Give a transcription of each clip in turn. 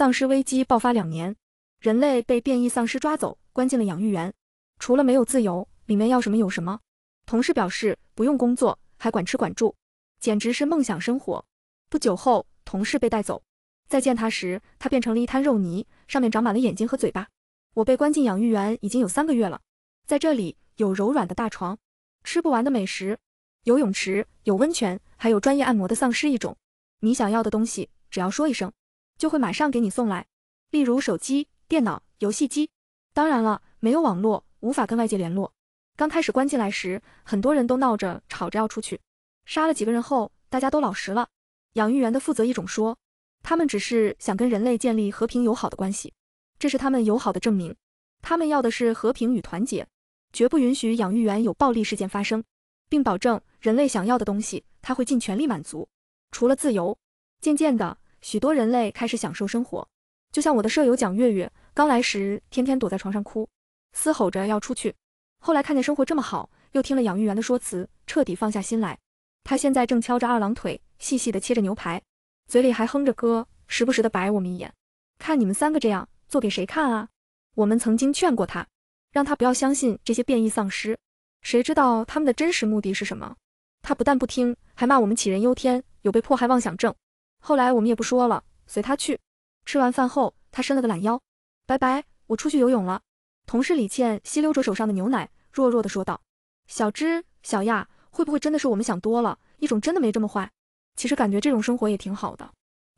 丧尸危机爆发两年，人类被变异丧尸抓走，关进了养育园。除了没有自由，里面要什么有什么。同事表示不用工作，还管吃管住，简直是梦想生活。不久后，同事被带走。再见他时，他变成了一滩肉泥，上面长满了眼睛和嘴巴。我被关进养育园已经有三个月了，在这里有柔软的大床，吃不完的美食，游泳池，有温泉，还有专业按摩的丧尸一种。你想要的东西，只要说一声。就会马上给你送来，例如手机、电脑、游戏机。当然了，没有网络，无法跟外界联络。刚开始关进来时，很多人都闹着吵着要出去。杀了几个人后，大家都老实了。养育员的负责一种说，他们只是想跟人类建立和平友好的关系，这是他们友好的证明。他们要的是和平与团结，绝不允许养育员有暴力事件发生，并保证人类想要的东西他会尽全力满足，除了自由。渐渐的。许多人类开始享受生活，就像我的舍友蒋月月，刚来时天天躲在床上哭，嘶吼着要出去。后来看见生活这么好，又听了养育员的说辞，彻底放下心来。他现在正翘着二郎腿，细细的切着牛排，嘴里还哼着歌，时不时的白我们一眼，看你们三个这样做给谁看啊？我们曾经劝过他，让他不要相信这些变异丧尸，谁知道他们的真实目的是什么？他不但不听，还骂我们杞人忧天，有被迫害妄想症。后来我们也不说了，随他去。吃完饭后，他伸了个懒腰，拜拜，我出去游泳了。同事李倩吸溜着手上的牛奶，弱弱的说道：“小芝、小亚，会不会真的是我们想多了？一种真的没这么坏。其实感觉这种生活也挺好的。”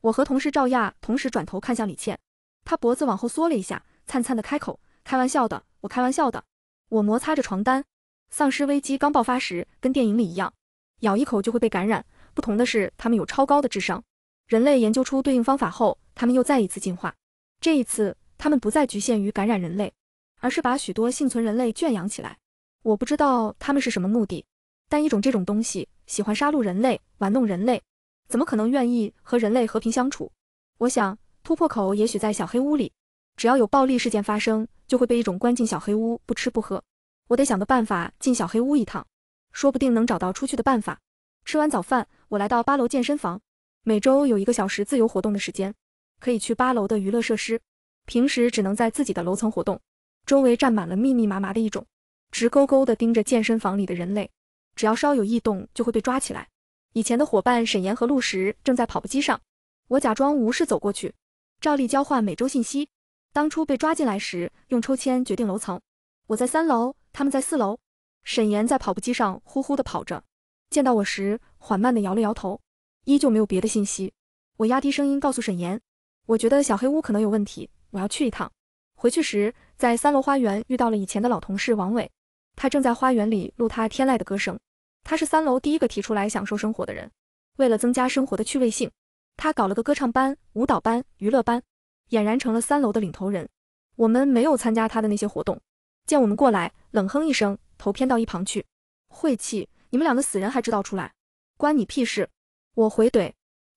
我和同事赵亚同时转头看向李倩，她脖子往后缩了一下，灿灿的开口：“开玩笑的，我开玩笑的。”我摩擦着床单，丧尸危机刚爆发时跟电影里一样，咬一口就会被感染。不同的是，他们有超高的智商。人类研究出对应方法后，他们又再一次进化。这一次，他们不再局限于感染人类，而是把许多幸存人类圈养起来。我不知道他们是什么目的，但一种这种东西喜欢杀戮人类、玩弄人类，怎么可能愿意和人类和平相处？我想突破口也许在小黑屋里，只要有暴力事件发生，就会被一种关进小黑屋不吃不喝。我得想个办法进小黑屋一趟，说不定能找到出去的办法。吃完早饭，我来到八楼健身房。每周有一个小时自由活动的时间，可以去八楼的娱乐设施。平时只能在自己的楼层活动，周围站满了密密麻麻的一种，直勾勾的盯着健身房里的人类，只要稍有异动就会被抓起来。以前的伙伴沈岩和陆石正在跑步机上，我假装无事走过去，照例交换每周信息。当初被抓进来时用抽签决定楼层，我在三楼，他们在四楼。沈岩在跑步机上呼呼的跑着，见到我时缓慢的摇了摇头。依旧没有别的信息，我压低声音告诉沈岩，我觉得小黑屋可能有问题，我要去一趟。回去时，在三楼花园遇到了以前的老同事王伟，他正在花园里录他天籁的歌声。他是三楼第一个提出来享受生活的人，为了增加生活的趣味性，他搞了个歌唱班、舞蹈班、娱乐班，俨然成了三楼的领头人。我们没有参加他的那些活动，见我们过来，冷哼一声，头偏到一旁去。晦气，你们两个死人还知道出来，关你屁事！我回怼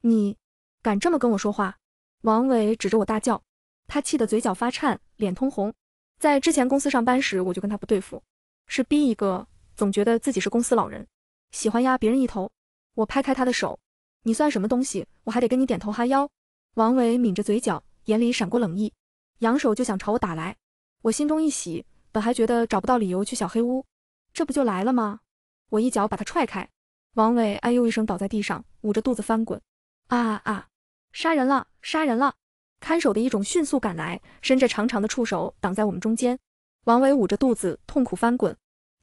你，敢这么跟我说话！王伟指着我大叫，他气得嘴角发颤，脸通红。在之前公司上班时，我就跟他不对付，是逼一个，总觉得自己是公司老人，喜欢压别人一头。我拍开他的手，你算什么东西，我还得跟你点头哈腰？王伟抿着嘴角，眼里闪过冷意，扬手就想朝我打来。我心中一喜，本还觉得找不到理由去小黑屋，这不就来了吗？我一脚把他踹开。王伟哎呦一声倒在地上，捂着肚子翻滚，啊啊！杀人了，杀人了！看守的一种迅速赶来，伸着长长的触手挡在我们中间。王伟捂着肚子痛苦翻滚。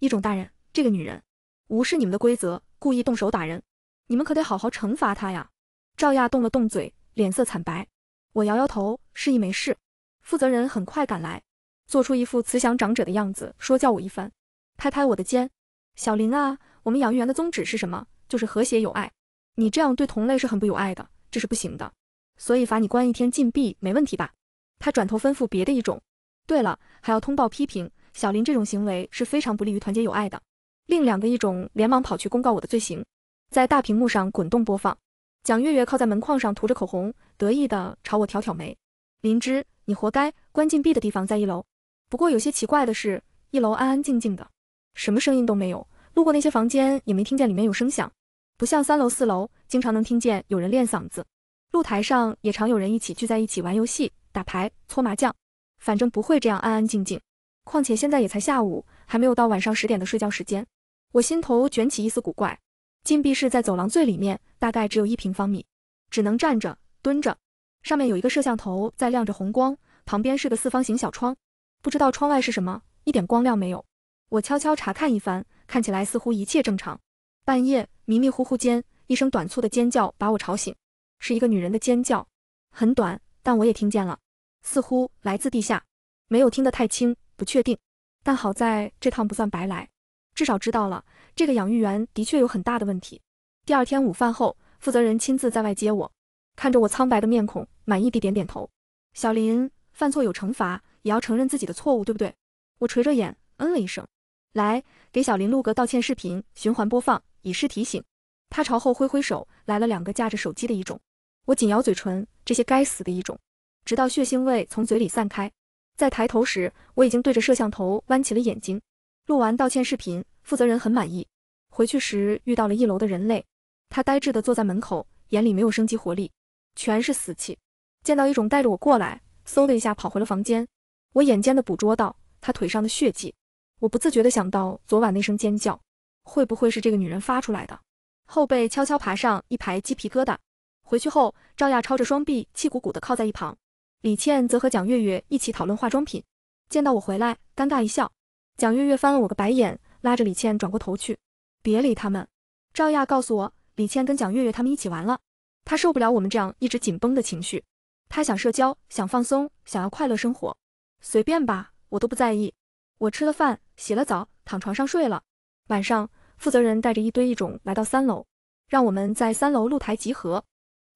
一种大人，这个女人无视你们的规则，故意动手打人，你们可得好好惩罚她呀！赵亚动了动嘴，脸色惨白。我摇摇头，示意没事。负责人很快赶来，做出一副慈祥长者的样子，说教我一番，拍拍我的肩：“小林啊。”我们养育员的宗旨是什么？就是和谐友爱。你这样对同类是很不友爱的，这是不行的。所以罚你关一天禁闭，没问题吧？他转头吩咐别的一种。对了，还要通报批评。小林这种行为是非常不利于团结友爱的。另两个一种连忙跑去公告我的罪行，在大屏幕上滚动播放。蒋月月靠在门框上涂着口红，得意的朝我挑挑眉。林芝，你活该，关禁闭的地方在一楼。不过有些奇怪的是，一楼安安静静的，什么声音都没有。路过那些房间也没听见里面有声响，不像三楼四楼经常能听见有人练嗓子。露台上也常有人一起聚在一起玩游戏、打牌、搓麻将，反正不会这样安安静静。况且现在也才下午，还没有到晚上十点的睡觉时间。我心头卷起一丝古怪。禁闭室在走廊最里面，大概只有一平方米，只能站着蹲着。上面有一个摄像头在亮着红光，旁边是个四方形小窗，不知道窗外是什么，一点光亮没有。我悄悄查看一番。看起来似乎一切正常。半夜迷迷糊糊间，一声短促的尖叫把我吵醒，是一个女人的尖叫，很短，但我也听见了，似乎来自地下，没有听得太清，不确定。但好在这趟不算白来，至少知道了这个养育员的确有很大的问题。第二天午饭后，负责人亲自在外接我，看着我苍白的面孔，满意地点点头：“小林，犯错有惩罚，也要承认自己的错误，对不对？”我垂着眼，嗯了一声。来给小林录个道歉视频，循环播放，以示提醒。他朝后挥挥手，来了两个架着手机的一种。我紧咬嘴唇，这些该死的一种。直到血腥味从嘴里散开，在抬头时，我已经对着摄像头弯起了眼睛。录完道歉视频，负责人很满意。回去时遇到了一楼的人类，他呆滞地坐在门口，眼里没有生机活力，全是死气。见到一种带着我过来，嗖的一下跑回了房间。我眼尖地捕捉到他腿上的血迹。我不自觉地想到昨晚那声尖叫，会不会是这个女人发出来的？后背悄悄爬上一排鸡皮疙瘩。回去后，赵亚抄着双臂，气鼓鼓地靠在一旁。李倩则和蒋月月一起讨论化妆品。见到我回来，尴尬一笑。蒋月月翻了我个白眼，拉着李倩转过头去，别理他们。赵亚告诉我，李倩跟蒋月月他们一起玩了。她受不了我们这样一直紧绷的情绪，她想社交，想放松，想要快乐生活。随便吧，我都不在意。我吃了饭。洗了澡，躺床上睡了。晚上，负责人带着一堆异种来到三楼，让我们在三楼露台集合。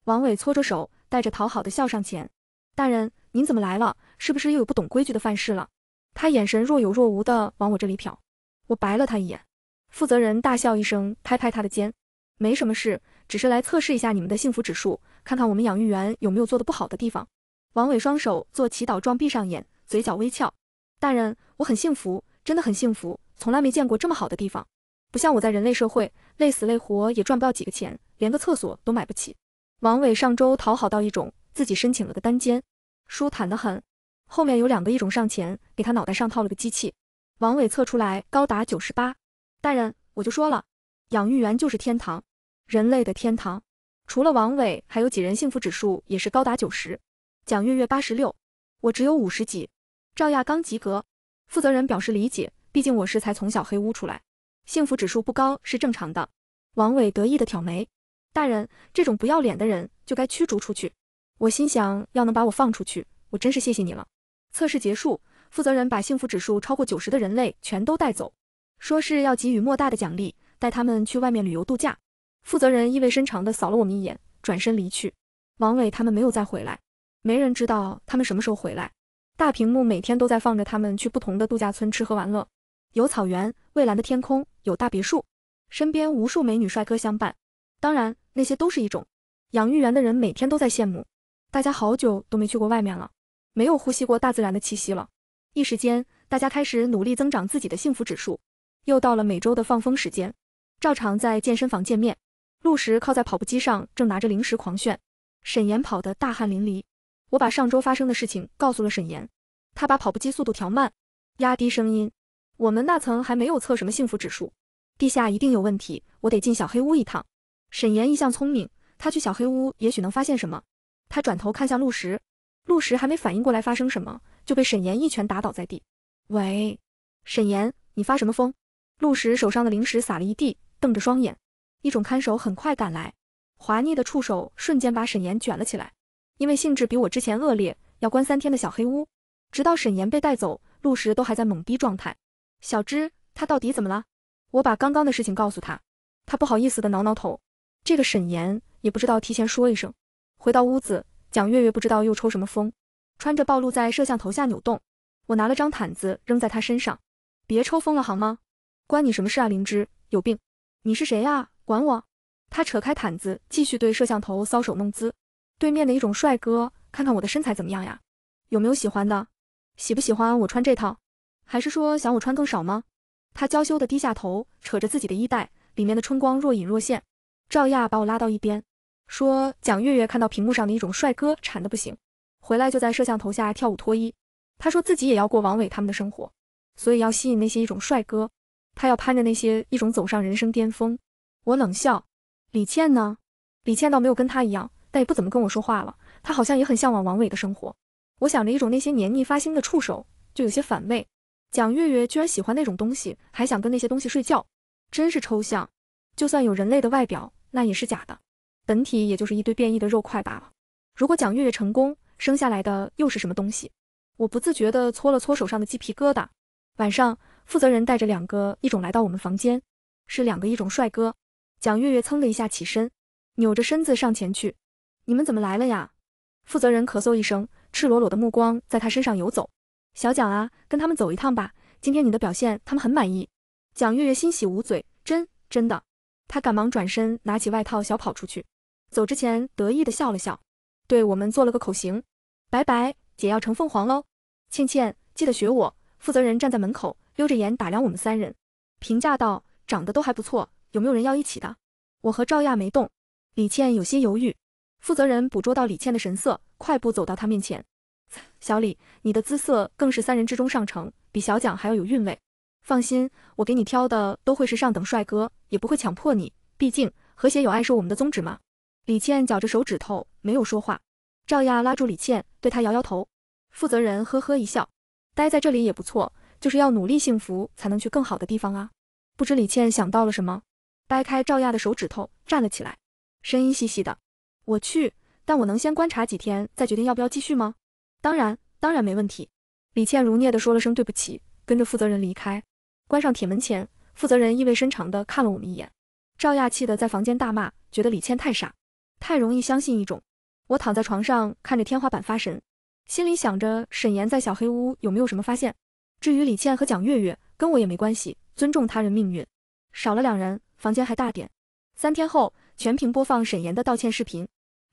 王伟搓着手，带着讨好的笑上前：“大人，您怎么来了？是不是又有不懂规矩的犯事了？”他眼神若有若无的往我这里瞟，我白了他一眼。负责人大笑一声，拍拍他的肩：“没什么事，只是来测试一下你们的幸福指数，看看我们养育员有没有做的不好的地方。”王伟双手做祈祷状，闭上眼，嘴角微翘：“大人，我很幸福。”真的很幸福，从来没见过这么好的地方。不像我在人类社会，累死累活也赚不到几个钱，连个厕所都买不起。王伟上周讨好到一种，自己申请了个单间，舒坦得很。后面有两个异种上前，给他脑袋上套了个机器。王伟测出来高达九十八。大人，我就说了，养育园就是天堂，人类的天堂。除了王伟，还有几人幸福指数也是高达九十。蒋月月八十六，我只有五十几，赵亚刚及格。负责人表示理解，毕竟我是才从小黑屋出来，幸福指数不高是正常的。王伟得意的挑眉，大人，这种不要脸的人就该驱逐出去。我心想，要能把我放出去，我真是谢谢你了。测试结束，负责人把幸福指数超过九十的人类全都带走，说是要给予莫大的奖励，带他们去外面旅游度假。负责人意味深长的扫了我们一眼，转身离去。王伟他们没有再回来，没人知道他们什么时候回来。大屏幕每天都在放着他们去不同的度假村吃喝玩乐，有草原、蔚蓝的天空，有大别墅，身边无数美女帅哥相伴。当然，那些都是一种。养育园的人每天都在羡慕，大家好久都没去过外面了，没有呼吸过大自然的气息了。一时间，大家开始努力增长自己的幸福指数。又到了每周的放风时间，照常在健身房见面。陆石靠在跑步机上，正拿着零食狂炫。沈岩跑得大汗淋漓。我把上周发生的事情告诉了沈岩，他把跑步机速度调慢，压低声音。我们那层还没有测什么幸福指数，地下一定有问题，我得进小黑屋一趟。沈岩一向聪明，他去小黑屋也许能发现什么。他转头看向陆石，陆石还没反应过来发生什么，就被沈岩一拳打倒在地。喂，沈岩，你发什么疯？陆石手上的零食撒了一地，瞪着双眼。一种看守很快赶来，滑腻的触手瞬间把沈岩卷了起来。因为性质比我之前恶劣，要关三天的小黑屋，直到沈岩被带走，陆石都还在懵逼状态。小芝，他到底怎么了？我把刚刚的事情告诉他，他不好意思的挠挠头。这个沈岩也不知道提前说一声。回到屋子，蒋月月不知道又抽什么风，穿着暴露在摄像头下扭动。我拿了张毯子扔在他身上，别抽风了好吗？关你什么事啊，灵芝？有病？你是谁呀？管我？他扯开毯子，继续对摄像头搔首弄姿。对面的一种帅哥，看看我的身材怎么样呀？有没有喜欢的？喜不喜欢我穿这套？还是说想我穿更少吗？他娇羞的低下头，扯着自己的衣带，里面的春光若隐若现。赵亚把我拉到一边，说蒋月月看到屏幕上的一种帅哥馋的不行，回来就在摄像头下跳舞脱衣。他说自己也要过王伟他们的生活，所以要吸引那些一种帅哥，他要攀着那些一种走上人生巅峰。我冷笑，李倩呢？李倩倒没有跟他一样。他也不怎么跟我说话了，他好像也很向往王伟的生活。我想着一种那些黏腻发腥的触手，就有些反胃。蒋月月居然喜欢那种东西，还想跟那些东西睡觉，真是抽象。就算有人类的外表，那也是假的，本体也就是一堆变异的肉块罢了。如果蒋月月成功生下来的又是什么东西？我不自觉地搓了搓手上的鸡皮疙瘩。晚上，负责人带着两个异种来到我们房间，是两个异种帅哥。蒋月月噌的一下起身，扭着身子上前去。你们怎么来了呀？负责人咳嗽一声，赤裸裸的目光在他身上游走。小蒋啊，跟他们走一趟吧，今天你的表现他们很满意。蒋月月欣喜捂嘴，真真的。他赶忙转身，拿起外套小跑出去。走之前得意的笑了笑，对我们做了个口型，拜拜，姐要成凤凰喽。倩倩，记得学我。负责人站在门口，溜着眼打量我们三人，评价道，长得都还不错，有没有人要一起的？我和赵亚没动，李倩有些犹豫。负责人捕捉到李倩的神色，快步走到她面前。小李，你的姿色更是三人之中上乘，比小蒋还要有韵味。放心，我给你挑的都会是上等帅哥，也不会强迫你。毕竟和谐有爱是我们的宗旨嘛。李倩绞着手指头，没有说话。赵亚拉住李倩，对她摇摇头。负责人呵呵一笑，待在这里也不错，就是要努力幸福，才能去更好的地方啊。不知李倩想到了什么，掰开赵亚的手指头，站了起来，声音细细的。我去，但我能先观察几天再决定要不要继续吗？当然，当然没问题。李倩如聂的说了声对不起，跟着负责人离开，关上铁门前，负责人意味深长的看了我们一眼。赵亚气的在房间大骂，觉得李倩太傻，太容易相信一种。我躺在床上看着天花板发神，心里想着沈岩在小黑屋有没有什么发现。至于李倩和蒋月月，跟我也没关系，尊重他人命运。少了两人，房间还大点。三天后，全屏播放沈岩的道歉视频。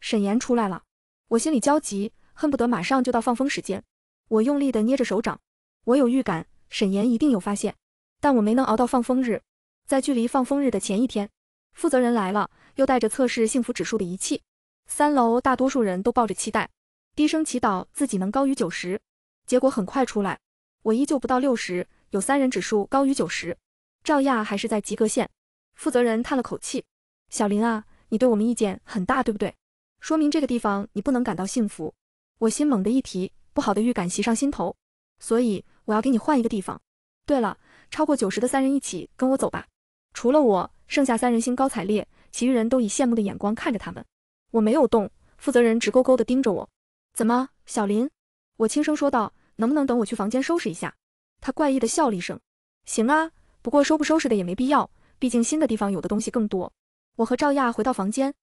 沈岩出来了，我心里焦急，恨不得马上就到放风时间。我用力地捏着手掌，我有预感，沈岩一定有发现，但我没能熬到放风日。在距离放风日的前一天，负责人来了，又带着测试幸福指数的仪器。三楼大多数人都抱着期待，低声祈祷自己能高于九十。结果很快出来，我依旧不到六十，有三人指数高于九十，赵亚还是在及格线。负责人叹了口气：“小林啊，你对我们意见很大，对不对？”说明这个地方你不能感到幸福，我心猛地一提，不好的预感袭上心头，所以我要给你换一个地方。对了，超过九十的三人一起跟我走吧。除了我，剩下三人兴高采烈，其余人都以羡慕的眼光看着他们。我没有动，负责人直勾勾的盯着我。怎么，小林？我轻声说道，能不能等我去房间收拾一下？他怪异的笑了一声。行啊，不过收不收拾的也没必要，毕竟新的地方有的东西更多。我和赵亚回到房间。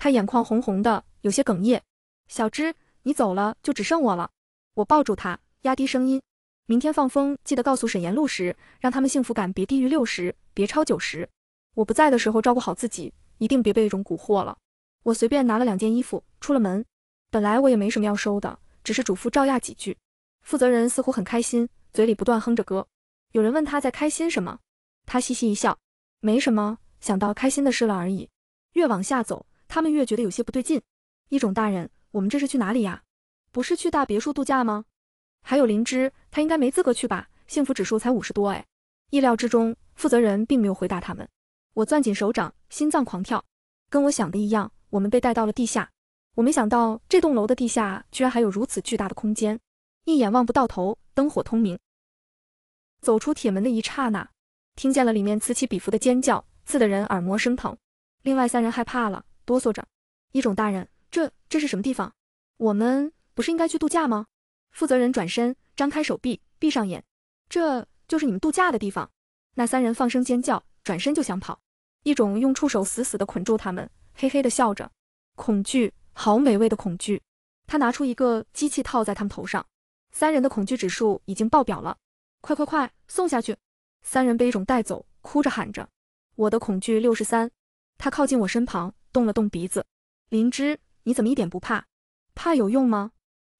他眼眶红红的，有些哽咽。小芝，你走了就只剩我了。我抱住他，压低声音。明天放风记得告诉沈延路时，让他们幸福感别低于六十，别超九十。我不在的时候照顾好自己，一定别被一种蛊惑了。我随便拿了两件衣服，出了门。本来我也没什么要收的，只是嘱咐赵亚几句。负责人似乎很开心，嘴里不断哼着歌。有人问他在开心什么，他嘻嘻一笑，没什么，想到开心的事了而已。越往下走。他们越觉得有些不对劲，一种大人，我们这是去哪里呀？不是去大别墅度假吗？还有灵芝，他应该没资格去吧？幸福指数才五十多哎！意料之中，负责人并没有回答他们。我攥紧手掌，心脏狂跳，跟我想的一样，我们被带到了地下。我没想到这栋楼的地下居然还有如此巨大的空间，一眼望不到头，灯火通明。走出铁门的一刹那，听见了里面此起彼伏的尖叫，刺得人耳膜生疼。另外三人害怕了。哆嗦着，一种大人，这这是什么地方？我们不是应该去度假吗？负责人转身，张开手臂，闭上眼，这就是你们度假的地方。那三人放声尖叫，转身就想跑。一种用触手死死的捆住他们，嘿嘿的笑着，恐惧，好美味的恐惧。他拿出一个机器套在他们头上，三人的恐惧指数已经爆表了。快快快，送下去！三人被一种带走，哭着喊着，我的恐惧六十三。他靠近我身旁。动了动鼻子，林芝，你怎么一点不怕？怕有用吗？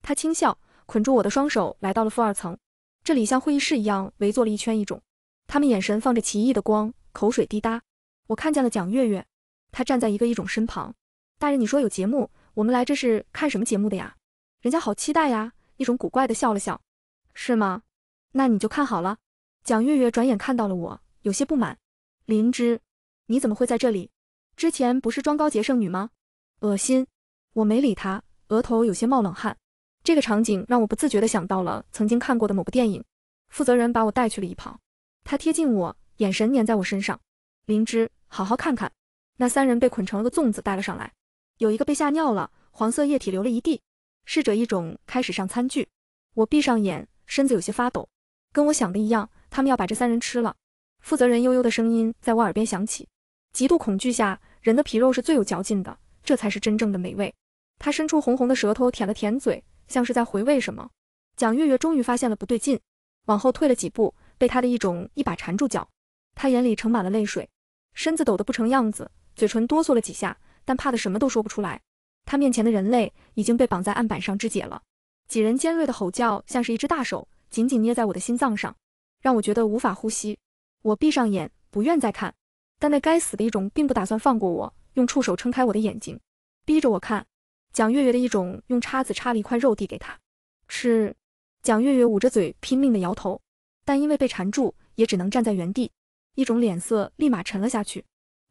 他轻笑，捆住我的双手，来到了负二层。这里像会议室一样，围坐了一圈一种。他们眼神放着奇异的光，口水滴答。我看见了蒋月月，她站在一个一种身旁。大人，你说有节目，我们来这是看什么节目的呀？人家好期待呀！一种古怪的笑了笑，是吗？那你就看好了。蒋月月转眼看到了我，有些不满。灵芝，你怎么会在这里？之前不是装高洁剩女吗？恶心！我没理他，额头有些冒冷汗。这个场景让我不自觉的想到了曾经看过的某部电影。负责人把我带去了一旁，他贴近我，眼神黏在我身上。灵芝，好好看看。那三人被捆成了个粽子带了上来，有一个被吓尿了，黄色液体流了一地。侍者一种开始上餐具。我闭上眼，身子有些发抖。跟我想的一样，他们要把这三人吃了。负责人悠悠的声音在我耳边响起，极度恐惧下。人的皮肉是最有嚼劲的，这才是真正的美味。他伸出红红的舌头舔了舔嘴，像是在回味什么。蒋月月终于发现了不对劲，往后退了几步，被他的一种一把缠住脚。他眼里盛满了泪水，身子抖得不成样子，嘴唇哆嗦了几下，但怕的什么都说不出来。他面前的人类已经被绑在案板上肢解了，几人尖锐的吼叫像是一只大手紧紧捏在我的心脏上，让我觉得无法呼吸。我闭上眼，不愿再看。但那该死的一种并不打算放过我，用触手撑开我的眼睛，逼着我看。蒋月月的一种用叉子插了一块肉递给他，是。蒋月月捂着嘴拼命的摇头，但因为被缠住，也只能站在原地。一种脸色立马沉了下去。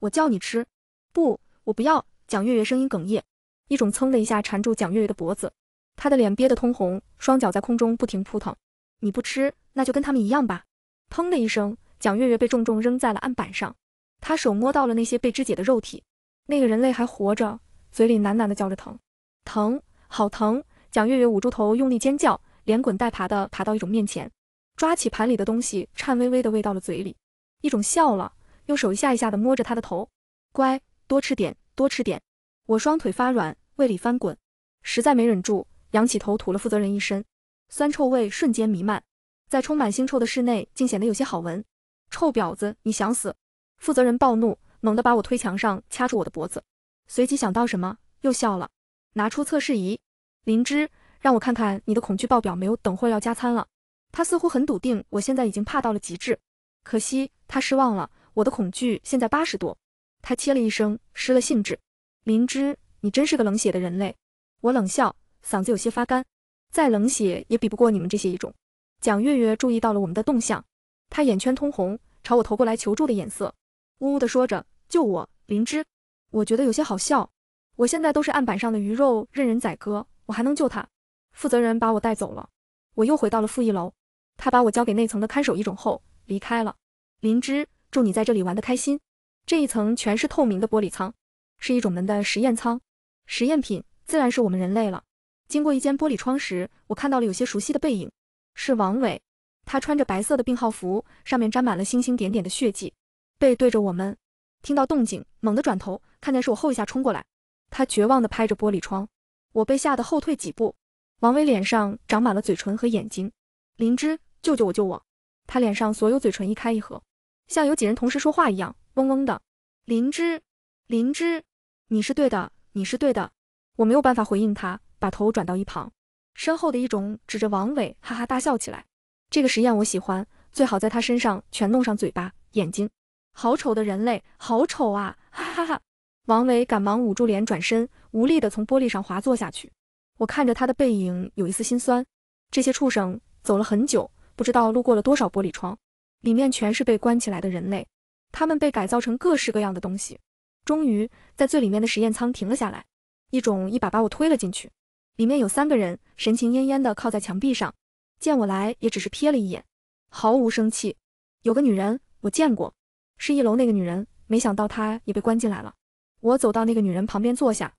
我叫你吃，不，我不要。蒋月月声音哽咽。一种噌的一下缠住蒋月月的脖子，她的脸憋得通红，双脚在空中不停扑腾。你不吃，那就跟他们一样吧。砰的一声，蒋月月被重重扔在了案板上。他手摸到了那些被肢解的肉体，那个人类还活着，嘴里喃喃的叫着疼，疼，好疼！蒋月月捂住头，用力尖叫，连滚带爬的爬到一种面前，抓起盘里的东西，颤巍巍的喂到了嘴里。一种笑了，用手一下一下的摸着他的头，乖，多吃点，多吃点。我双腿发软，胃里翻滚，实在没忍住，仰起头吐了负责人一身，酸臭味瞬间弥漫，在充满腥臭的室内竟显得有些好闻。臭婊子，你想死？负责人暴怒，猛地把我推墙上，掐住我的脖子，随即想到什么，又笑了，拿出测试仪。林芝，让我看看你的恐惧报表没有？等会儿要加餐了。他似乎很笃定，我现在已经怕到了极致。可惜他失望了，我的恐惧现在八十多。他切了一声，失了兴致。林芝，你真是个冷血的人类。我冷笑，嗓子有些发干，再冷血也比不过你们这些异种。蒋月月注意到了我们的动向，她眼圈通红，朝我投过来求助的眼色。呜呜地说着：“救我，灵芝！”我觉得有些好笑。我现在都是案板上的鱼肉，任人宰割。我还能救他？负责人把我带走了。我又回到了负一楼，他把我交给内层的看守一种后离开了。灵芝，祝你在这里玩得开心。这一层全是透明的玻璃舱，是一种门的实验舱。实验品自然是我们人类了。经过一间玻璃窗时，我看到了有些熟悉的背影，是王伟。他穿着白色的病号服，上面沾满了星星点点的血迹。背对着我们，听到动静，猛地转头，看见是我，后一下冲过来，他绝望的拍着玻璃窗，我被吓得后退几步。王伟脸上长满了嘴唇和眼睛，灵芝，救救我，救我！他脸上所有嘴唇一开一合，像有几人同时说话一样，嗡嗡的。灵芝，灵芝，你是对的，你是对的。我没有办法回应他，把头转到一旁，身后的一种指着王伟，哈哈大笑起来。这个实验我喜欢，最好在他身上全弄上嘴巴、眼睛。好丑的人类，好丑啊！哈哈哈！王维赶忙捂住脸，转身，无力地从玻璃上滑坐下去。我看着他的背影，有一丝心酸。这些畜生走了很久，不知道路过了多少玻璃窗，里面全是被关起来的人类，他们被改造成各式各样的东西。终于，在最里面的实验舱停了下来，一种一把把我推了进去。里面有三个人，神情恹恹地靠在墙壁上，见我来也只是瞥了一眼，毫无生气。有个女人，我见过。是一楼那个女人，没想到她也被关进来了。我走到那个女人旁边坐下，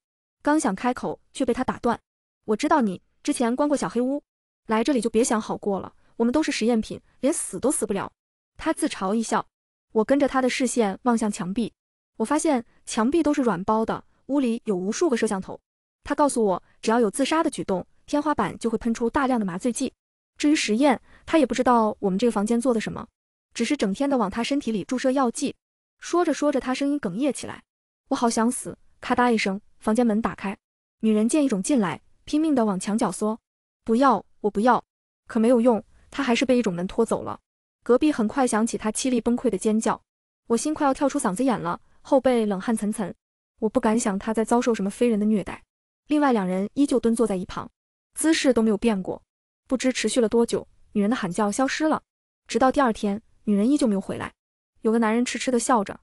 刚想开口，却被她打断。我知道你之前关过小黑屋，来这里就别想好过了。我们都是实验品，连死都死不了。他自嘲一笑。我跟着他的视线望向墙壁，我发现墙壁都是软包的，屋里有无数个摄像头。他告诉我，只要有自杀的举动，天花板就会喷出大量的麻醉剂。至于实验，他也不知道我们这个房间做的什么。只是整天的往他身体里注射药剂，说着说着，他声音哽咽起来。我好想死！咔嗒一声，房间门打开，女人见一种进来，拼命的往墙角缩。不要，我不要！可没有用，他还是被一种门拖走了。隔壁很快响起他凄厉崩溃的尖叫，我心快要跳出嗓子眼了，后背冷汗涔涔。我不敢想他在遭受什么非人的虐待。另外两人依旧蹲坐在一旁，姿势都没有变过。不知持续了多久，女人的喊叫消失了，直到第二天。女人依旧没有回来，有个男人痴痴的笑着，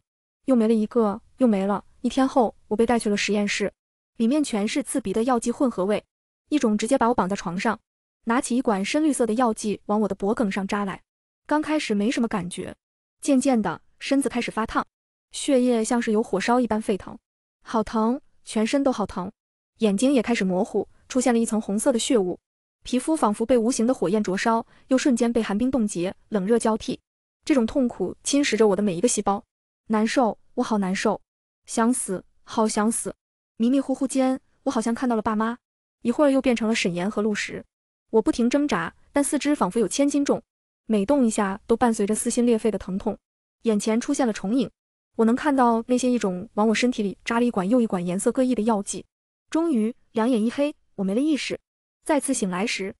又没了一个，又没了一天后，我被带去了实验室，里面全是刺鼻的药剂混合味，一种直接把我绑在床上，拿起一管深绿色的药剂往我的脖梗上扎来，刚开始没什么感觉，渐渐的身子开始发烫，血液像是有火烧一般沸腾，好疼，全身都好疼，眼睛也开始模糊，出现了一层红色的血雾，皮肤仿佛被无形的火焰灼烧，又瞬间被寒冰冻结，冷热交替。这种痛苦侵蚀着我的每一个细胞，难受，我好难受，想死，好想死。迷迷糊糊间，我好像看到了爸妈，一会儿又变成了沈岩和陆石。我不停挣扎，但四肢仿佛有千斤重，每动一下都伴随着撕心裂肺的疼痛。眼前出现了重影，我能看到那些一种往我身体里扎了一管又一管颜色各异的药剂。终于，两眼一黑，我没了意识。再次醒来时，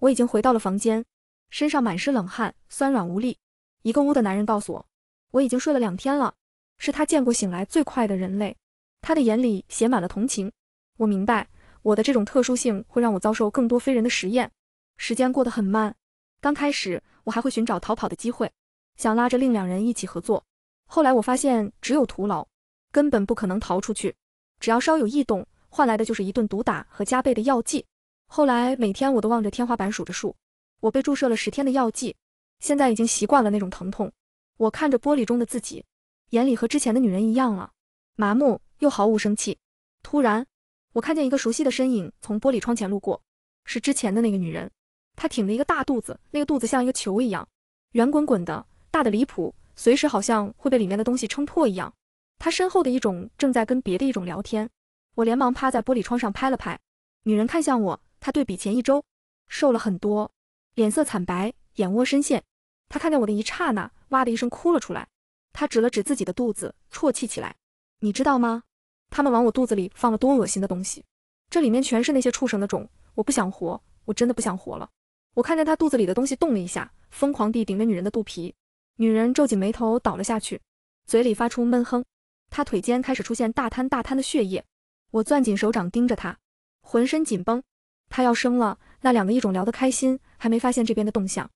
我已经回到了房间，身上满是冷汗，酸软无力。一个屋的男人告诉我，我已经睡了两天了，是他见过醒来最快的人类。他的眼里写满了同情。我明白，我的这种特殊性会让我遭受更多非人的实验。时间过得很慢。刚开始，我还会寻找逃跑的机会，想拉着另两人一起合作。后来我发现只有徒劳，根本不可能逃出去。只要稍有异动，换来的就是一顿毒打和加倍的药剂。后来每天我都望着天花板数着数，我被注射了十天的药剂。现在已经习惯了那种疼痛。我看着玻璃中的自己，眼里和之前的女人一样了，麻木又毫无生气。突然，我看见一个熟悉的身影从玻璃窗前路过，是之前的那个女人。她挺着一个大肚子，那个肚子像一个球一样，圆滚滚的，大的离谱，随时好像会被里面的东西撑破一样。她身后的一种正在跟别的一种聊天。我连忙趴在玻璃窗上拍了拍。女人看向我，她对比前一周，瘦了很多，脸色惨白。眼窝深陷，他看见我的一刹那，哇的一声哭了出来。他指了指自己的肚子，啜泣起来。你知道吗？他们往我肚子里放了多恶心的东西，这里面全是那些畜生的种。我不想活，我真的不想活了。我看见他肚子里的东西动了一下，疯狂地顶着女人的肚皮。女人皱紧眉头倒了下去，嘴里发出闷哼。她腿间开始出现大滩大滩的血液。我攥紧手掌盯着她，浑身紧绷。她要生了。那两个异种聊得开心，还没发现这边的动向。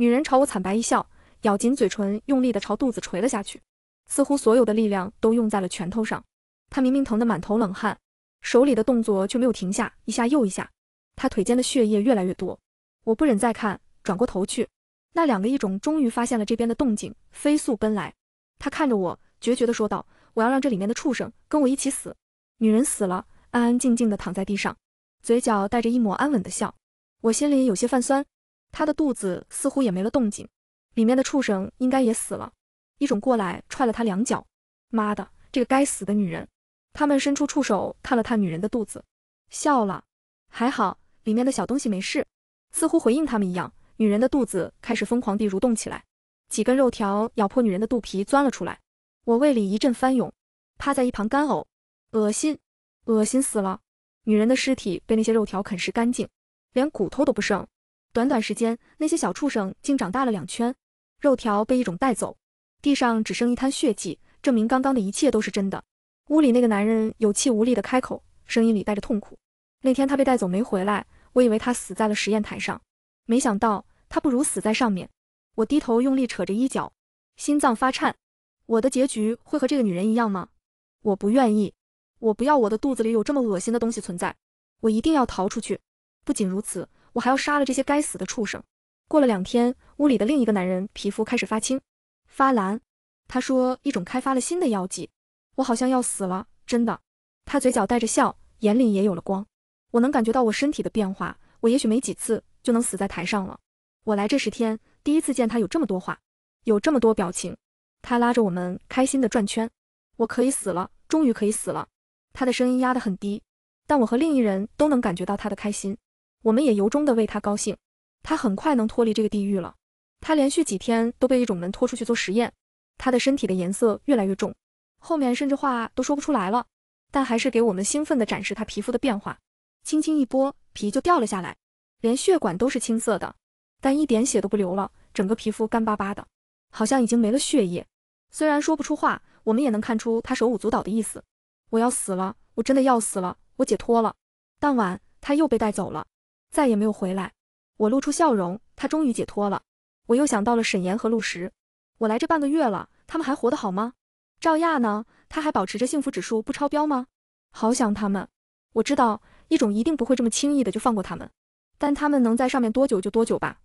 女人朝我惨白一笑，咬紧嘴唇，用力的朝肚子捶了下去，似乎所有的力量都用在了拳头上。她明明疼得满头冷汗，手里的动作却没有停下，一下又一下。她腿间的血液越来越多，我不忍再看，转过头去。那两个异种终于发现了这边的动静，飞速奔来。他看着我，决绝的说道：“我要让这里面的畜生跟我一起死。”女人死了，安安静静的躺在地上，嘴角带着一抹安稳的笑。我心里有些泛酸。她的肚子似乎也没了动静，里面的畜生应该也死了。一种过来踹了她两脚，妈的，这个该死的女人！他们伸出触手探了探女人的肚子，笑了。还好，里面的小东西没事。似乎回应他们一样，女人的肚子开始疯狂地蠕动起来，几根肉条咬破女人的肚皮钻了出来。我胃里一阵翻涌，趴在一旁干呕，恶心，恶心死了！女人的尸体被那些肉条啃食干净，连骨头都不剩。短短时间，那些小畜生竟长大了两圈，肉条被一种带走，地上只剩一滩血迹，证明刚刚的一切都是真的。屋里那个男人有气无力的开口，声音里带着痛苦。那天他被带走没回来，我以为他死在了实验台上，没想到他不如死在上面。我低头用力扯着衣角，心脏发颤。我的结局会和这个女人一样吗？我不愿意，我不要我的肚子里有这么恶心的东西存在，我一定要逃出去。不仅如此。我还要杀了这些该死的畜生。过了两天，屋里的另一个男人皮肤开始发青、发蓝。他说一种开发了新的药剂，我好像要死了，真的。他嘴角带着笑，眼里也有了光。我能感觉到我身体的变化，我也许没几次就能死在台上了。我来这十天，第一次见他有这么多话，有这么多表情。他拉着我们开心地转圈。我可以死了，终于可以死了。他的声音压得很低，但我和另一人都能感觉到他的开心。我们也由衷的为他高兴，他很快能脱离这个地狱了。他连续几天都被一种门拖出去做实验，他的身体的颜色越来越重，后面甚至话都说不出来了，但还是给我们兴奋的展示他皮肤的变化。轻轻一拨，皮就掉了下来，连血管都是青色的，但一点血都不流了，整个皮肤干巴巴的，好像已经没了血液。虽然说不出话，我们也能看出他手舞足蹈的意思。我要死了，我真的要死了，我解脱了。当晚他又被带走了。再也没有回来。我露出笑容，他终于解脱了。我又想到了沈岩和陆石，我来这半个月了，他们还活得好吗？赵亚呢？他还保持着幸福指数不超标吗？好想他们。我知道一种一定不会这么轻易的就放过他们，但他们能在上面多久就多久吧，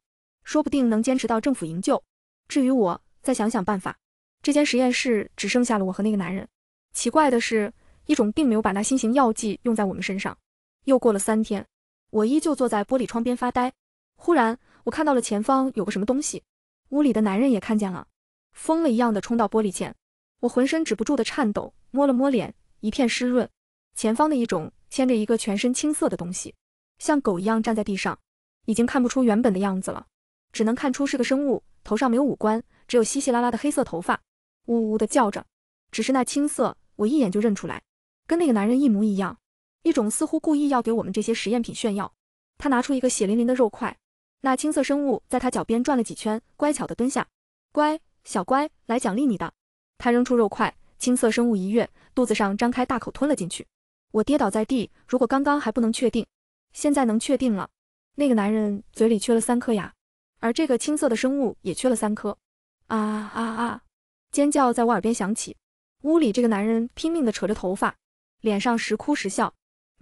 说不定能坚持到政府营救。至于我，再想想办法。这间实验室只剩下了我和那个男人。奇怪的是，一种并没有把那新型药剂用在我们身上。又过了三天。我依旧坐在玻璃窗边发呆，忽然我看到了前方有个什么东西，屋里的男人也看见了，疯了一样的冲到玻璃前。我浑身止不住的颤抖，摸了摸脸，一片湿润。前方的一种牵着一个全身青色的东西，像狗一样站在地上，已经看不出原本的样子了，只能看出是个生物，头上没有五官，只有稀稀拉拉的黑色头发，呜呜的叫着。只是那青色，我一眼就认出来，跟那个男人一模一样。一种似乎故意要给我们这些实验品炫耀。他拿出一个血淋淋的肉块，那青色生物在他脚边转了几圈，乖巧地蹲下，乖，小乖，来奖励你的。他扔出肉块，青色生物一跃，肚子上张开大口吞了进去。我跌倒在地，如果刚刚还不能确定，现在能确定了。那个男人嘴里缺了三颗牙，而这个青色的生物也缺了三颗。啊啊啊！尖叫在我耳边响起，屋里这个男人拼命地扯着头发，脸上时哭时笑。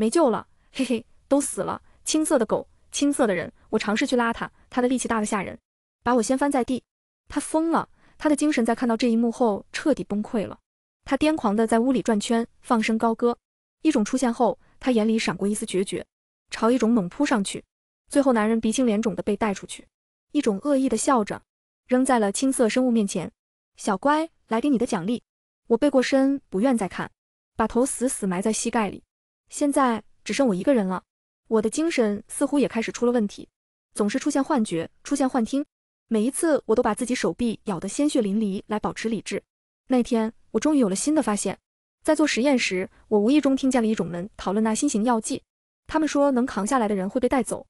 没救了，嘿嘿，都死了。青色的狗，青色的人，我尝试去拉他，他的力气大得吓人，把我掀翻在地。他疯了，他的精神在看到这一幕后彻底崩溃了。他癫狂的在屋里转圈，放声高歌。一种出现后，他眼里闪过一丝决绝，朝一种猛扑上去。最后，男人鼻青脸肿的被带出去。一种恶意的笑着，扔在了青色生物面前。小乖，来给你的奖励。我背过身，不愿再看，把头死死埋在膝盖里。现在只剩我一个人了，我的精神似乎也开始出了问题，总是出现幻觉，出现幻听。每一次我都把自己手臂咬得鲜血淋漓来保持理智。那天我终于有了新的发现，在做实验时，我无意中听见了一种人讨论那新型药剂，他们说能扛下来的人会被带走，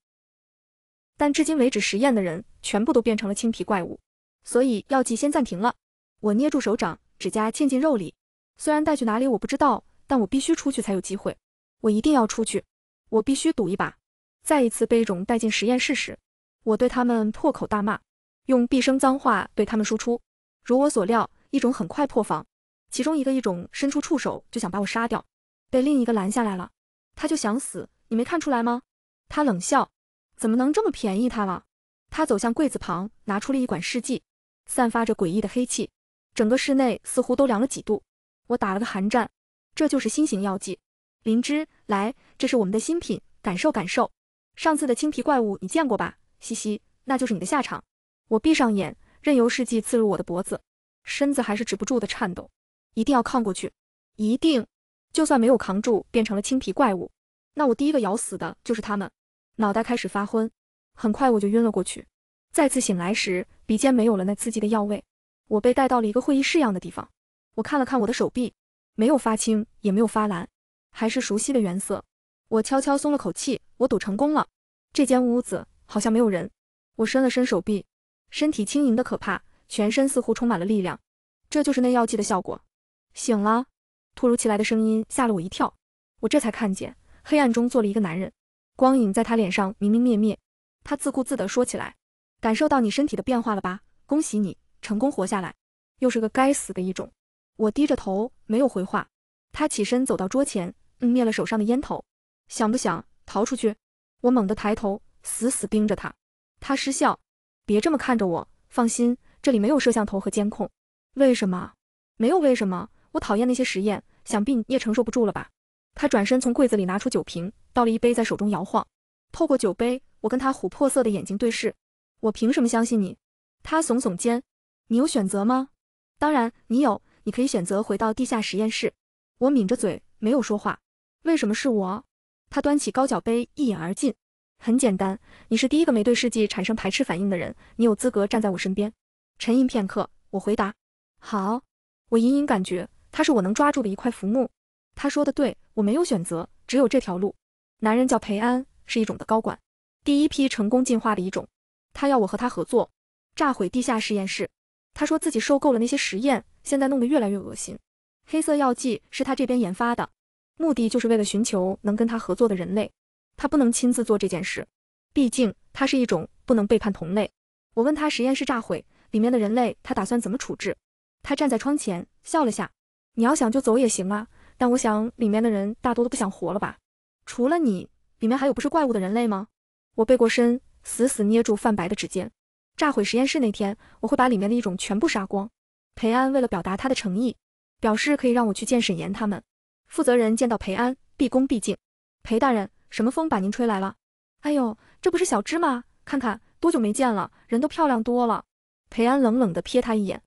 但至今为止实验的人全部都变成了青皮怪物，所以药剂先暂停了。我捏住手掌，指甲嵌进肉里。虽然带去哪里我不知道，但我必须出去才有机会。我一定要出去！我必须赌一把！再一次被一种带进实验室时，我对他们破口大骂，用毕生脏话对他们输出。如我所料，一种很快破防，其中一个一种伸出触手就想把我杀掉，被另一个拦下来了。他就想死，你没看出来吗？他冷笑，怎么能这么便宜他了？他走向柜子旁，拿出了一管试剂，散发着诡异的黑气，整个室内似乎都凉了几度。我打了个寒战，这就是新型药剂。灵芝，来，这是我们的新品，感受感受。上次的青皮怪物你见过吧？嘻嘻，那就是你的下场。我闭上眼，任由试剂刺入我的脖子，身子还是止不住的颤抖。一定要抗过去，一定！就算没有扛住，变成了青皮怪物，那我第一个咬死的就是他们。脑袋开始发昏，很快我就晕了过去。再次醒来时，鼻尖没有了那刺激的药味，我被带到了一个会议室样的地方。我看了看我的手臂，没有发青，也没有发蓝。还是熟悉的原色，我悄悄松了口气，我赌成功了。这间屋子好像没有人，我伸了伸手臂，身体轻盈的可怕，全身似乎充满了力量。这就是那药剂的效果。醒了，突如其来的声音吓了我一跳，我这才看见黑暗中坐了一个男人，光影在他脸上明明灭灭。他自顾自地说起来：“感受到你身体的变化了吧？恭喜你成功活下来，又是个该死的一种。”我低着头没有回话。他起身走到桌前。灭了手上的烟头，想不想逃出去？我猛地抬头，死死盯着他。他失笑：“别这么看着我，放心，这里没有摄像头和监控。”为什么？没有为什么。我讨厌那些实验，想必你也承受不住了吧？他转身从柜子里拿出酒瓶，倒了一杯在手中摇晃。透过酒杯，我跟他琥珀色的眼睛对视。我凭什么相信你？他耸耸肩：“你有选择吗？当然，你有。你可以选择回到地下实验室。”我抿着嘴，没有说话。为什么是我？他端起高脚杯，一饮而尽。很简单，你是第一个没对试剂产生排斥反应的人，你有资格站在我身边。沉吟片刻，我回答：“好。”我隐隐感觉他是我能抓住的一块浮木。他说的对，我没有选择，只有这条路。男人叫裴安，是一种的高管，第一批成功进化的一种。他要我和他合作，炸毁地下实验室。他说自己受够了那些实验，现在弄得越来越恶心。黑色药剂是他这边研发的。目的就是为了寻求能跟他合作的人类，他不能亲自做这件事，毕竟他是一种不能背叛同类。我问他实验室炸毁里面的人类，他打算怎么处置？他站在窗前笑了下，你要想就走也行啊，但我想里面的人大多都不想活了吧？除了你，里面还有不是怪物的人类吗？我背过身，死死捏住泛白的指尖。炸毁实验室那天，我会把里面的一种全部杀光。裴安为了表达他的诚意，表示可以让我去见沈岩他们。负责人见到裴安，毕恭毕敬。裴大人，什么风把您吹来了？哎呦，这不是小芝吗？看看多久没见了，人都漂亮多了。裴安冷冷地瞥他一眼：“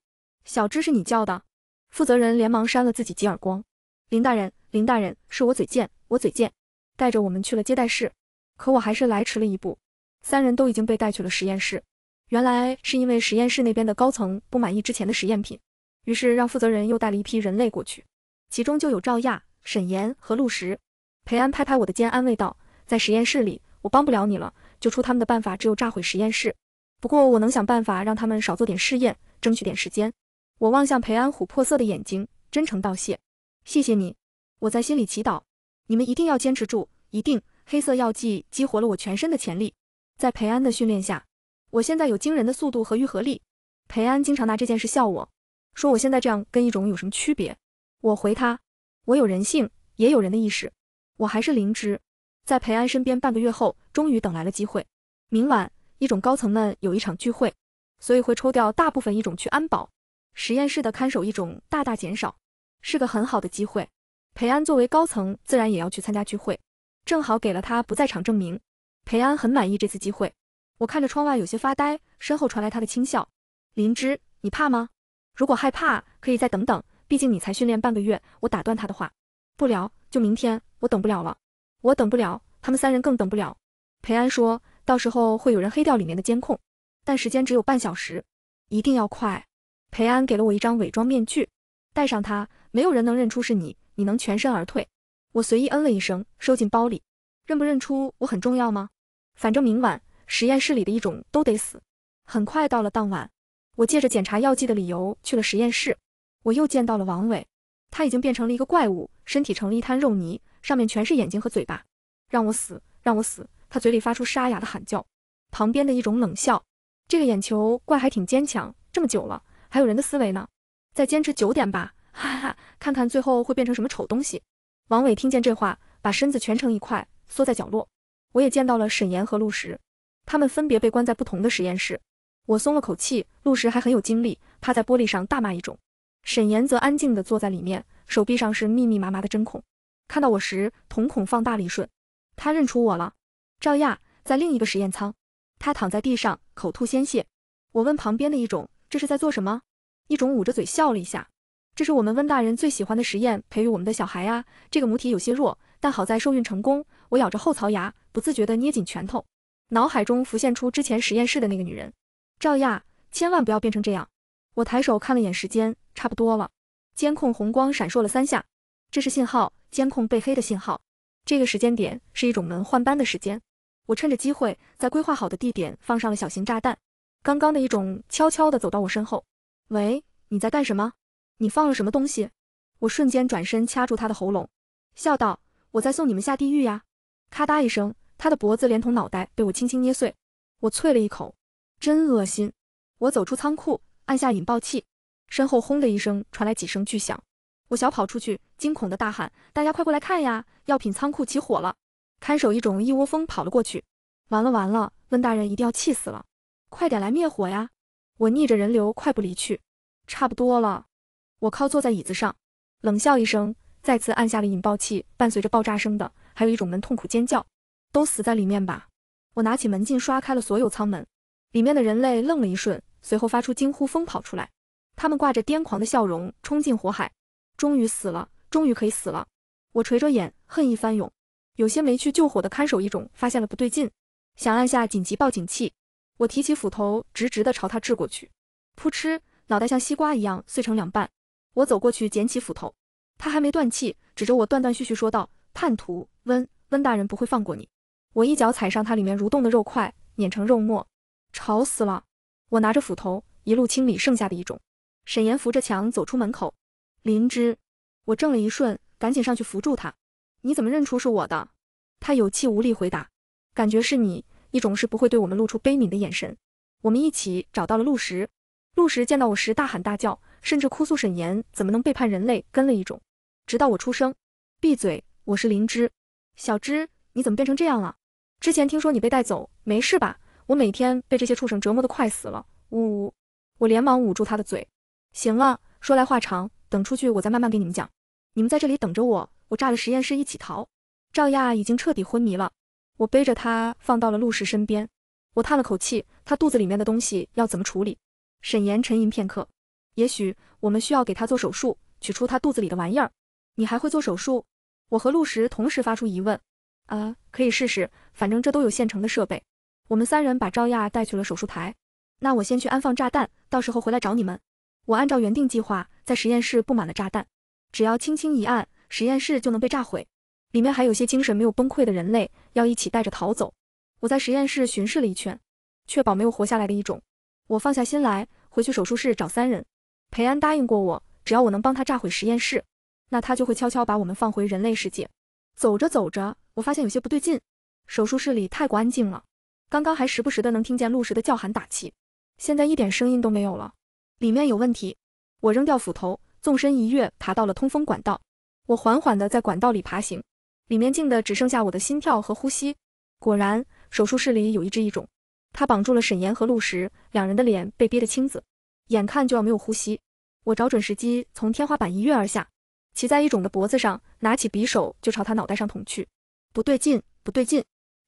小芝是你叫的？”负责人连忙扇了自己几耳光。林大人，林大人，是我嘴贱，我嘴贱。带着我们去了接待室，可我还是来迟了一步。三人都已经被带去了实验室。原来是因为实验室那边的高层不满意之前的实验品，于是让负责人又带了一批人类过去，其中就有赵亚。沈岩和陆石，裴安拍拍我的肩，安慰道：“在实验室里，我帮不了你了，救出他们的办法只有炸毁实验室。不过我能想办法让他们少做点试验，争取点时间。”我望向裴安琥珀色的眼睛，真诚道谢：“谢谢你。”我在心里祈祷：“你们一定要坚持住，一定！”黑色药剂激活了我全身的潜力，在裴安的训练下，我现在有惊人的速度和愈合力。裴安经常拿这件事笑我，说我现在这样跟一种有什么区别？我回他。我有人性，也有人的意识，我还是灵芝。在裴安身边半个月后，终于等来了机会。明晚，一种高层们有一场聚会，所以会抽调大部分一种去安保实验室的看守，一种大大减少，是个很好的机会。裴安作为高层，自然也要去参加聚会，正好给了他不在场证明。裴安很满意这次机会。我看着窗外，有些发呆，身后传来他的轻笑：“灵芝，你怕吗？如果害怕，可以再等等。”毕竟你才训练半个月，我打断他的话，不聊，就明天，我等不了了，我等不了，他们三人更等不了。裴安说，到时候会有人黑掉里面的监控，但时间只有半小时，一定要快。裴安给了我一张伪装面具，戴上它，没有人能认出是你，你能全身而退。我随意嗯了一声，收进包里。认不认出我很重要吗？反正明晚实验室里的一种都得死。很快到了当晚，我借着检查药剂的理由去了实验室。我又见到了王伟，他已经变成了一个怪物，身体成了一滩肉泥，上面全是眼睛和嘴巴。让我死，让我死！他嘴里发出沙哑的喊叫。旁边的一种冷笑，这个眼球怪还挺坚强，这么久了还有人的思维呢。再坚持九点吧，哈哈，看看最后会变成什么丑东西。王伟听见这话，把身子蜷成一块，缩在角落。我也见到了沈岩和陆石，他们分别被关在不同的实验室。我松了口气，陆石还很有精力，趴在玻璃上大骂一种。沈岩则安静的坐在里面，手臂上是密密麻麻的针孔。看到我时，瞳孔放大了一瞬，他认出我了。赵亚在另一个实验舱，他躺在地上，口吐鲜血。我问旁边的一种：“这是在做什么？”一种捂着嘴笑了一下：“这是我们温大人最喜欢的实验，培育我们的小孩啊。这个母体有些弱，但好在受孕成功。”我咬着后槽牙，不自觉的捏紧拳头，脑海中浮现出之前实验室的那个女人，赵亚，千万不要变成这样。我抬手看了眼时间，差不多了。监控红光闪烁了三下，这是信号，监控被黑的信号。这个时间点是一种轮换班的时间。我趁着机会，在规划好的地点放上了小型炸弹。刚刚的一种悄悄地走到我身后，喂，你在干什么？你放了什么东西？我瞬间转身掐住他的喉咙，笑道：“我在送你们下地狱呀！”咔嗒一声，他的脖子连同脑袋被我轻轻捏碎。我啐了一口，真恶心。我走出仓库。按下引爆器，身后轰的一声传来几声巨响，我小跑出去，惊恐的大喊：“大家快过来看呀，药品仓库起火了！”看守一种一窝蜂跑了过去。完了完了，温大人一定要气死了，快点来灭火呀！我逆着人流快步离去。差不多了，我靠坐在椅子上，冷笑一声，再次按下了引爆器。伴随着爆炸声的，还有一种门痛苦尖叫，都死在里面吧！我拿起门禁刷开了所有舱门，里面的人类愣了一瞬。随后发出惊呼，疯跑出来。他们挂着癫狂的笑容冲进火海，终于死了，终于可以死了。我垂着眼，恨意翻涌。有些没去救火的看守，一种发现了不对劲，想按下紧急报警器。我提起斧头，直直的朝他掷过去，扑哧，脑袋像西瓜一样碎成两半。我走过去捡起斧头，他还没断气，指着我断断续续说道：“叛徒温温大人不会放过你。”我一脚踩上他里面蠕动的肉块，碾成肉末，吵死了。我拿着斧头，一路清理剩下的一种。沈岩扶着墙走出门口。林芝，我怔了一瞬，赶紧上去扶住他。你怎么认出是我的？他有气无力回答，感觉是你。一种是不会对我们露出悲悯的眼神。我们一起找到了陆石。陆石见到我时大喊大叫，甚至哭诉沈岩怎么能背叛人类，跟了一种。直到我出声，闭嘴，我是林芝。小芝，你怎么变成这样了？之前听说你被带走，没事吧？我每天被这些畜生折磨的快死了，呜呜！我连忙捂住他的嘴。行了，说来话长，等出去我再慢慢给你们讲。你们在这里等着我，我炸了实验室一起逃。赵亚已经彻底昏迷了，我背着他放到了陆时身边。我叹了口气，他肚子里面的东西要怎么处理？沈岩沉吟片刻，也许我们需要给他做手术，取出他肚子里的玩意儿。你还会做手术？我和陆石同时发出疑问。啊，可以试试，反正这都有现成的设备。我们三人把赵亚带去了手术台，那我先去安放炸弹，到时候回来找你们。我按照原定计划，在实验室布满了炸弹，只要轻轻一按，实验室就能被炸毁。里面还有些精神没有崩溃的人类，要一起带着逃走。我在实验室巡视了一圈，确保没有活下来的一种，我放下心来，回去手术室找三人。裴安答应过我，只要我能帮他炸毁实验室，那他就会悄悄把我们放回人类世界。走着走着，我发现有些不对劲，手术室里太过安静了。刚刚还时不时的能听见陆石的叫喊打气，现在一点声音都没有了，里面有问题。我扔掉斧头，纵身一跃，爬到了通风管道。我缓缓的在管道里爬行，里面静的只剩下我的心跳和呼吸。果然，手术室里有一只异种，他绑住了沈岩和陆石两人的脸，被憋得青紫，眼看就要没有呼吸。我找准时机，从天花板一跃而下，骑在异种的脖子上，拿起匕首就朝他脑袋上捅去。不对劲，不对劲！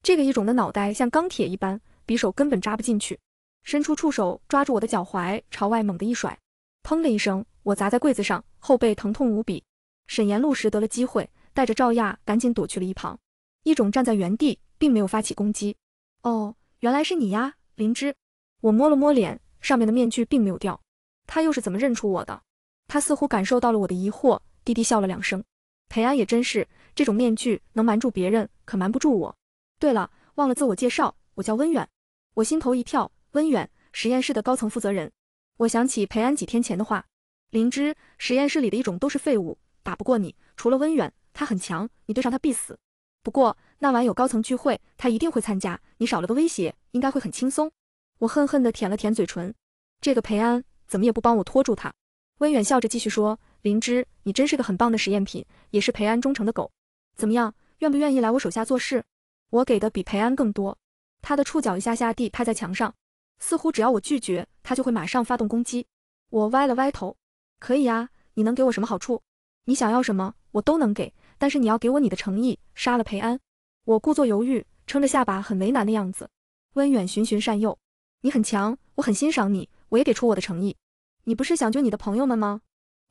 这个异种的脑袋像钢铁一般，匕首根本扎不进去。伸出触手抓住我的脚踝，朝外猛地一甩，砰的一声，我砸在柜子上，后背疼痛无比。沈延路时得了机会，带着赵亚赶紧躲去了一旁。异种站在原地，并没有发起攻击。哦，原来是你呀，林芝。我摸了摸脸，上面的面具并没有掉。他又是怎么认出我的？他似乎感受到了我的疑惑，低低笑了两声。裴安也真是，这种面具能瞒住别人，可瞒不住我。对了，忘了自我介绍，我叫温远。我心头一跳，温远，实验室的高层负责人。我想起裴安几天前的话，林芝，实验室里的一种都是废物，打不过你。除了温远，他很强，你对上他必死。不过那晚有高层聚会，他一定会参加，你少了个威胁，应该会很轻松。我恨恨地舔了舔嘴唇，这个裴安怎么也不帮我拖住他。温远笑着继续说，林芝，你真是个很棒的实验品，也是裴安忠诚的狗。怎么样，愿不愿意来我手下做事？我给的比裴安更多，他的触角一下下地拍在墙上，似乎只要我拒绝，他就会马上发动攻击。我歪了歪头，可以啊，你能给我什么好处？你想要什么，我都能给，但是你要给我你的诚意。杀了裴安，我故作犹豫，撑着下巴，很为难的样子。温远循循善诱，你很强，我很欣赏你，我也给出我的诚意。你不是想救你的朋友们吗？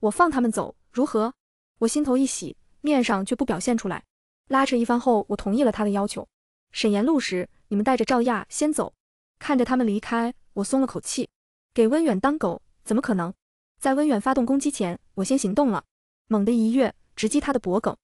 我放他们走，如何？我心头一喜，面上却不表现出来。拉扯一番后，我同意了他的要求。沈延路，时你们带着赵亚先走。看着他们离开，我松了口气。给温远当狗，怎么可能？在温远发动攻击前，我先行动了，猛地一跃，直击他的脖颈。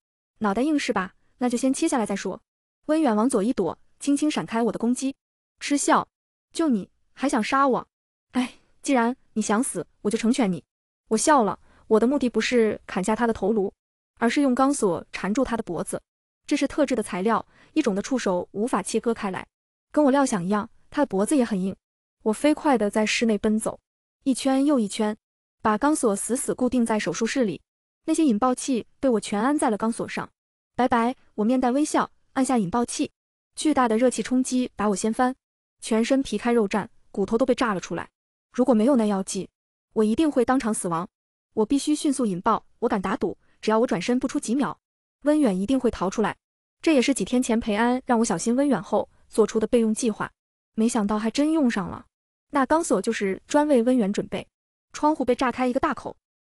脑袋硬是吧？那就先切下来再说。温远往左一躲，轻轻闪开我的攻击，嗤笑。就你还想杀我？哎，既然你想死，我就成全你。我笑了，我的目的不是砍下他的头颅，而是用钢索缠住他的脖子。这是特制的材料，一种的触手无法切割开来。跟我料想一样，他的脖子也很硬。我飞快地在室内奔走，一圈又一圈，把钢索死死固定在手术室里。那些引爆器被我全安在了钢索上。拜拜！我面带微笑按下引爆器，巨大的热气冲击把我掀翻，全身皮开肉绽，骨头都被炸了出来。如果没有那药剂，我一定会当场死亡。我必须迅速引爆。我敢打赌，只要我转身不出几秒。温远一定会逃出来，这也是几天前裴安让我小心温远后做出的备用计划，没想到还真用上了。那钢索就是专为温远准备。窗户被炸开一个大口，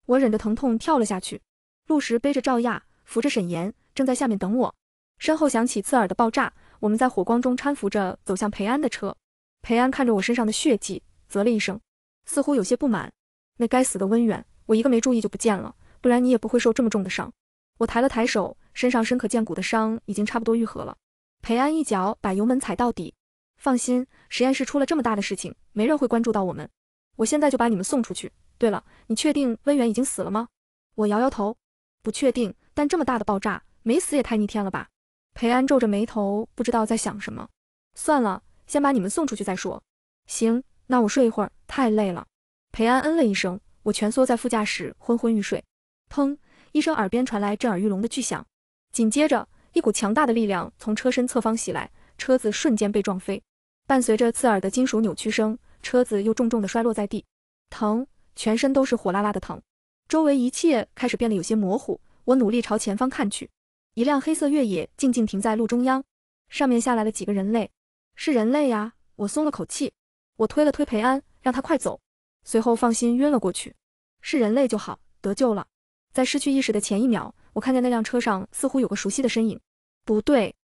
我忍着疼痛跳了下去。陆石背着赵亚，扶着沈岩，正在下面等我。身后响起刺耳的爆炸，我们在火光中搀扶着走向裴安的车。裴安看着我身上的血迹，啧了一声，似乎有些不满。那该死的温远，我一个没注意就不见了，不然你也不会受这么重的伤。我抬了抬手，身上深可见骨的伤已经差不多愈合了。裴安一脚把油门踩到底。放心，实验室出了这么大的事情，没人会关注到我们。我现在就把你们送出去。对了，你确定温源已经死了吗？我摇摇头，不确定。但这么大的爆炸，没死也太逆天了吧？裴安皱着眉头，不知道在想什么。算了，先把你们送出去再说。行，那我睡一会儿，太累了。裴安嗯了一声。我蜷缩在副驾驶，昏昏欲睡。砰。医生耳边传来震耳欲聋的巨响，紧接着一股强大的力量从车身侧方袭来，车子瞬间被撞飞，伴随着刺耳的金属扭曲声，车子又重重的摔落在地，疼，全身都是火辣辣的疼，周围一切开始变得有些模糊，我努力朝前方看去，一辆黑色越野静静停在路中央，上面下来了几个人类，是人类呀，我松了口气，我推了推裴安，让他快走，随后放心晕了过去，是人类就好，得救了。在失去意识的前一秒，我看见那辆车上似乎有个熟悉的身影，不对。